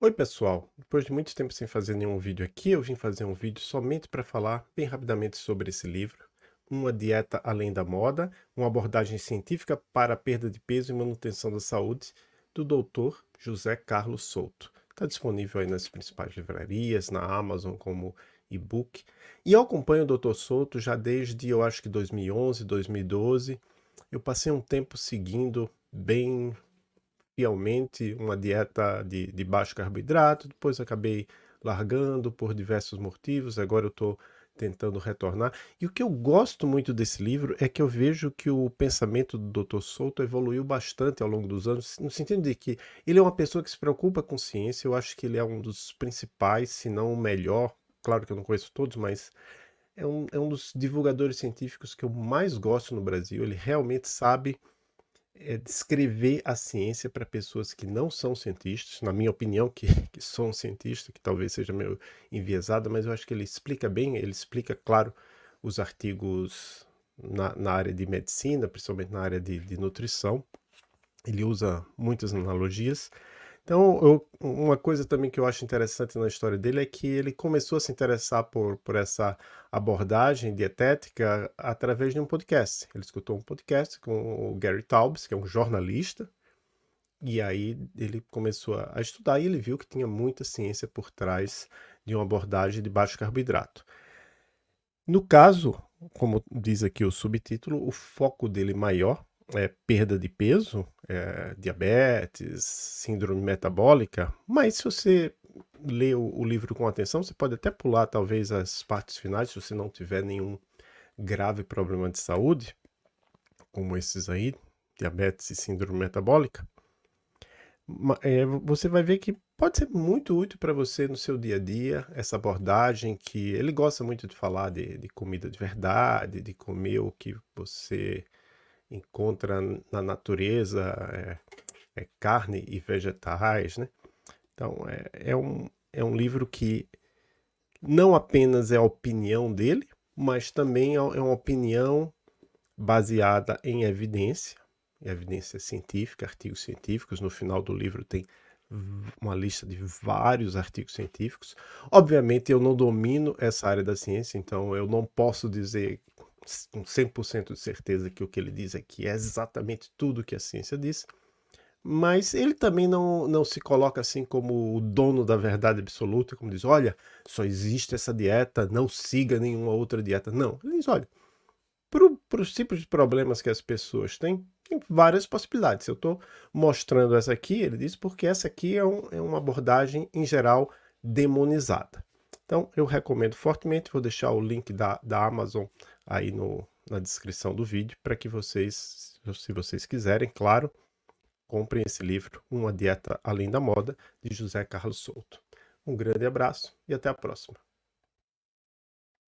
Oi pessoal, depois de muito tempo sem fazer nenhum vídeo aqui, eu vim fazer um vídeo somente para falar bem rapidamente sobre esse livro, Uma Dieta Além da Moda, uma abordagem científica para a perda de peso e manutenção da saúde, do Dr. José Carlos Souto. Está disponível aí nas principais livrarias, na Amazon como e-book. E eu acompanho o Dr. Souto já desde, eu acho que 2011, 2012. Eu passei um tempo seguindo bem fielmente uma dieta de, de baixo carboidrato, depois acabei largando por diversos motivos, agora eu estou tentando retornar. E o que eu gosto muito desse livro é que eu vejo que o pensamento do Dr. Souto evoluiu bastante ao longo dos anos, no sentido de que ele é uma pessoa que se preocupa com ciência, eu acho que ele é um dos principais, se não o melhor, claro que eu não conheço todos, mas é um, é um dos divulgadores científicos que eu mais gosto no Brasil, ele realmente sabe é descrever a ciência para pessoas que não são cientistas, na minha opinião, que, que sou um cientista, que talvez seja meio enviesada, mas eu acho que ele explica bem, ele explica, claro, os artigos na, na área de medicina, principalmente na área de, de nutrição. Ele usa muitas analogias, então, eu, uma coisa também que eu acho interessante na história dele é que ele começou a se interessar por, por essa abordagem dietética através de um podcast. Ele escutou um podcast com o Gary Taubes, que é um jornalista, e aí ele começou a estudar e ele viu que tinha muita ciência por trás de uma abordagem de baixo carboidrato. No caso, como diz aqui o subtítulo, o foco dele maior é, perda de peso, é, diabetes, síndrome metabólica, mas se você lê o, o, livro com atenção, você pode até pular talvez as partes finais, se você não tiver nenhum grave problema de saúde, como esses aí, diabetes e síndrome metabólica. É, você vai ver que pode ser muito útil para você no seu dia a dia essa abordagem que ele gosta muito de falar de, de comida de verdade, de comer o que você encontra na natureza é, é carne e vegetais, né? Então é, é, um, é um livro que não apenas é a opinião dele, mas também é, é uma opinião baseada em evidência, evidência científica, artigos científicos. No final do livro tem uma lista de vários artigos científicos. Obviamente eu não domino essa área da ciência, então eu não posso dizer com 100% de certeza que o que ele diz aqui é exatamente tudo que a ciência diz, mas ele também não, não se coloca assim como o dono da verdade absoluta, como diz, olha, só existe essa dieta, não siga nenhuma outra dieta. Não, ele diz, olha, para os tipos de problemas que as pessoas têm, tem várias possibilidades. Eu estou mostrando essa aqui, ele diz, porque essa aqui é, um, é uma abordagem, em geral, demonizada. Então eu recomendo fortemente, vou deixar o link da, da Amazon aí no, na descrição do vídeo para que vocês, se vocês quiserem, claro, comprem esse livro, Uma Dieta Além da Moda, de José Carlos Souto. Um grande abraço e até a próxima.